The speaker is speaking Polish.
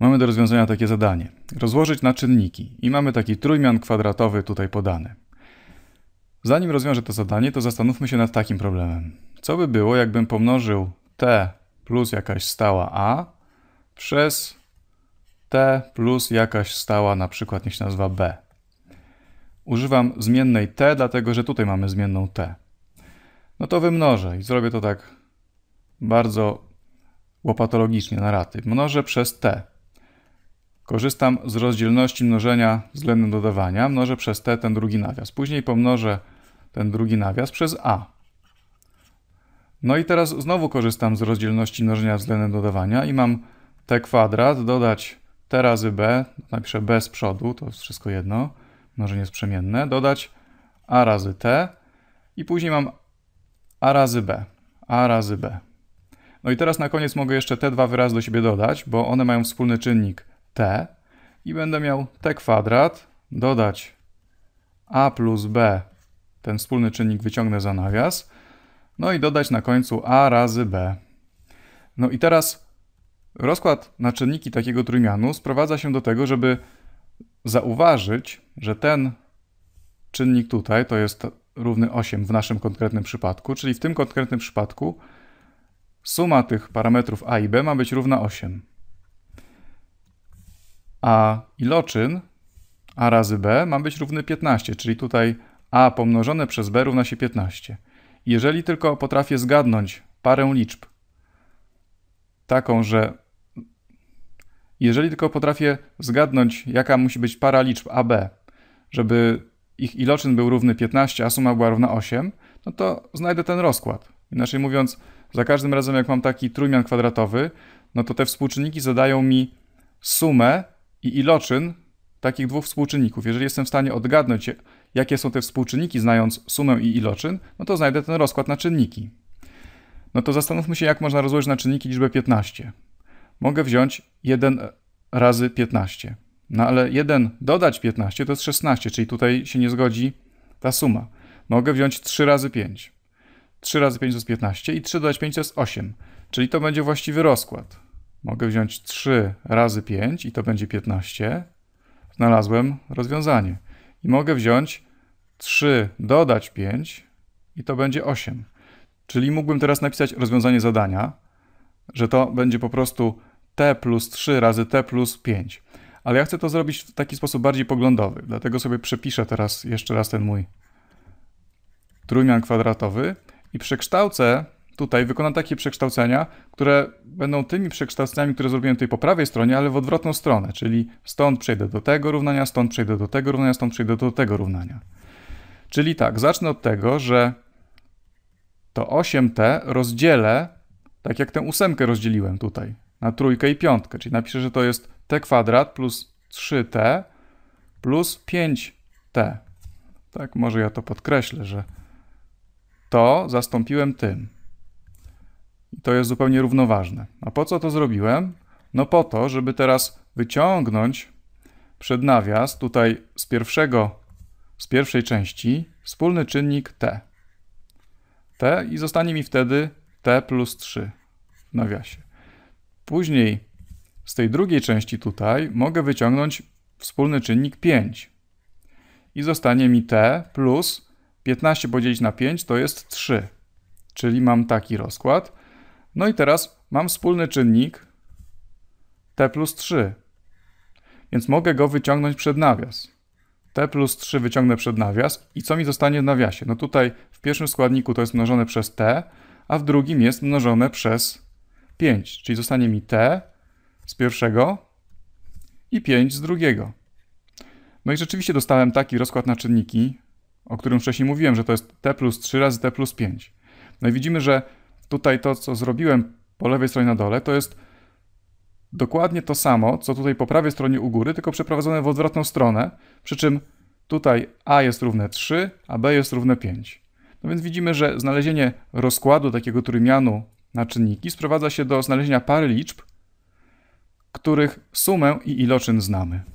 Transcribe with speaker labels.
Speaker 1: Mamy do rozwiązania takie zadanie. Rozłożyć na czynniki i mamy taki trójmian kwadratowy tutaj podany. Zanim rozwiążę to zadanie, to zastanówmy się nad takim problemem. Co by było, jakbym pomnożył t plus jakaś stała a przez t plus jakaś stała, na przykład niech się nazywa b. Używam zmiennej t, dlatego że tutaj mamy zmienną t. No to wymnożę i zrobię to tak bardzo łopatologicznie na raty. Mnożę przez t. Korzystam z rozdzielności mnożenia względem dodawania. Mnożę przez t ten drugi nawias. Później pomnożę ten drugi nawias przez a. No i teraz znowu korzystam z rozdzielności mnożenia względem dodawania i mam t kwadrat dodać t razy b, napiszę b z przodu, to jest wszystko jedno, mnożenie jest przemienne, dodać a razy t i później mam a razy b, a razy b. No i teraz na koniec mogę jeszcze te dwa wyrazy do siebie dodać, bo one mają wspólny czynnik t i będę miał t kwadrat dodać a plus b, ten wspólny czynnik wyciągnę za nawias, no i dodać na końcu a razy b. No i teraz rozkład na czynniki takiego trójmianu sprowadza się do tego, żeby zauważyć, że ten czynnik tutaj to jest równy 8 w naszym konkretnym przypadku, czyli w tym konkretnym przypadku suma tych parametrów a i b ma być równa 8 a iloczyn a razy b ma być równy 15, czyli tutaj a pomnożone przez b równa się 15. Jeżeli tylko potrafię zgadnąć parę liczb taką, że jeżeli tylko potrafię zgadnąć, jaka musi być para liczb AB, żeby ich iloczyn był równy 15, a suma była równa 8, no to znajdę ten rozkład. Inaczej mówiąc, za każdym razem jak mam taki trójmian kwadratowy, no to te współczynniki zadają mi sumę i iloczyn takich dwóch współczynników. Jeżeli jestem w stanie odgadnąć, jakie są te współczynniki, znając sumę i iloczyn, no to znajdę ten rozkład na czynniki. No to zastanówmy się, jak można rozłożyć na czynniki liczbę 15. Mogę wziąć 1 razy 15. No ale 1 dodać 15 to jest 16, czyli tutaj się nie zgodzi ta suma. Mogę wziąć 3 razy 5. 3 razy 5 to jest 15 i 3 dodać 5 to jest 8, czyli to będzie właściwy rozkład. Mogę wziąć 3 razy 5 i to będzie 15. Znalazłem rozwiązanie. I mogę wziąć 3 dodać 5 i to będzie 8. Czyli mógłbym teraz napisać rozwiązanie zadania, że to będzie po prostu t plus 3 razy t plus 5. Ale ja chcę to zrobić w taki sposób bardziej poglądowy, dlatego sobie przepiszę teraz jeszcze raz ten mój trójmian kwadratowy i przekształcę tutaj wykonam takie przekształcenia, które będą tymi przekształceniami, które zrobiłem tutaj po prawej stronie, ale w odwrotną stronę, czyli stąd przejdę do tego równania, stąd przejdę do tego równania, stąd przejdę do tego równania. Czyli tak, zacznę od tego, że to 8t rozdzielę tak jak tę ósemkę rozdzieliłem tutaj na trójkę i piątkę, czyli napiszę, że to jest t kwadrat plus 3t plus 5t. Tak, może ja to podkreślę, że to zastąpiłem tym. I to jest zupełnie równoważne. A po co to zrobiłem? No po to, żeby teraz wyciągnąć przed nawias tutaj z pierwszego, z pierwszej części wspólny czynnik t. t i zostanie mi wtedy t plus 3 w nawiasie. Później z tej drugiej części tutaj mogę wyciągnąć wspólny czynnik 5. I zostanie mi t plus 15 podzielić na 5 to jest 3. Czyli mam taki rozkład. No i teraz mam wspólny czynnik t plus 3, więc mogę go wyciągnąć przed nawias. t plus 3 wyciągnę przed nawias i co mi zostanie w nawiasie? No tutaj w pierwszym składniku to jest mnożone przez t, a w drugim jest mnożone przez 5, czyli zostanie mi t z pierwszego i 5 z drugiego. No i rzeczywiście dostałem taki rozkład na czynniki, o którym wcześniej mówiłem, że to jest t plus 3 razy t plus 5. No i widzimy, że tutaj to, co zrobiłem po lewej stronie na dole, to jest dokładnie to samo, co tutaj po prawej stronie u góry, tylko przeprowadzone w odwrotną stronę, przy czym tutaj a jest równe 3, a b jest równe 5. No więc widzimy, że znalezienie rozkładu takiego trójmianu na czynniki sprowadza się do znalezienia pary liczb, których sumę i iloczyn znamy.